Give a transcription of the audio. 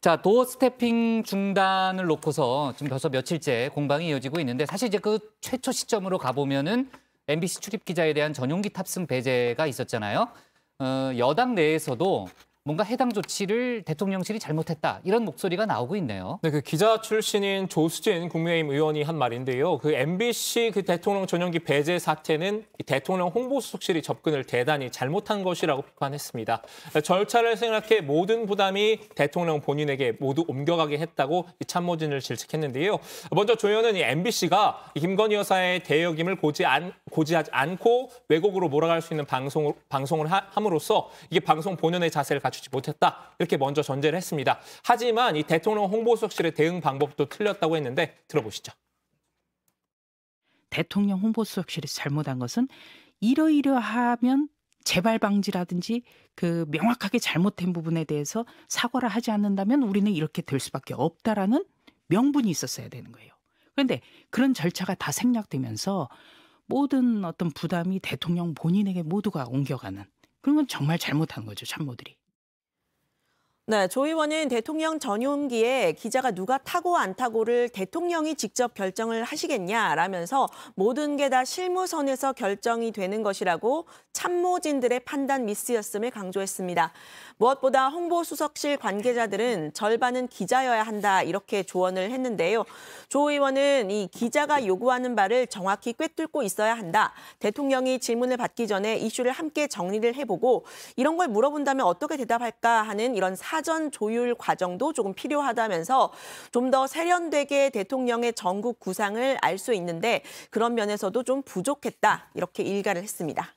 자, 도어 스태핑 중단을 놓고서 지금 벌써 며칠째 공방이 이어지고 있는데 사실 이제 그 최초 시점으로 가보면은 MBC 출입 기자에 대한 전용기 탑승 배제가 있었잖아요. 어, 여당 내에서도 뭔가 해당 조치를 대통령실이 잘못했다 이런 목소리가 나오고 있네요. 네, 그 기자 출신인 조수진 국민의힘 의원이 한 말인데요. 그 MBC 그 대통령 전용기 배제 사태는 대통령 홍보수석실이 접근을 대단히 잘못한 것이라고 비판했습니다. 절차를 생각해 모든 부담이 대통령 본인에게 모두 옮겨가게 했다고 이 참모진을 질책했는데요. 먼저 조 의원은 이 MBC가 김건희 여사의 대여김을 고지 안, 고지하지 않고 외국으로 몰아갈 수 있는 방송을, 방송을 하, 함으로써 이게 방송 본연의 자세를 갖추 갖추지 못했다. 이렇게 먼저 전제를 했습니다. 하지만 이 대통령 홍보수석실의 대응 방법도 틀렸다고 했는데 들어보시죠. 대통령 홍보수석실이 잘못한 것은 이러이러하면 재발 방지라든지 그 명확하게 잘못된 부분에 대해서 사과를 하지 않는다면 우리는 이렇게 될 수밖에 없다라는 명분이 있었어야 되는 거예요. 그런데 그런 절차가 다 생략되면서 모든 어떤 부담이 대통령 본인에게 모두가 옮겨가는 그런 건 정말 잘못한 거죠 참모들이. 네, 조 의원은 대통령 전용기에 기자가 누가 타고 안 타고를 대통령이 직접 결정을 하시겠냐라면서 모든 게 다 실무선에서 결정이 되는 것이라고 참모진들의 판단 미스였음을 강조했습니다. 무엇보다 홍보수석실 관계자들은 절반은 기자여야 한다 이렇게 조언을 했는데요. 조 의원은 이 기자가 요구하는 바를 정확히 꿰뚫고 있어야 한다. 대통령이 질문을 받기 전에 이슈를 함께 정리를 해보고 이런 걸 물어본다면 어떻게 대답할까 하는 이런 사 사전 조율 과정도 조금 필요하다면서 좀 더 세련되게 대통령의 전국 구상을 알 수 있는데 그런 면에서도 좀 부족했다 이렇게 일가를 했습니다.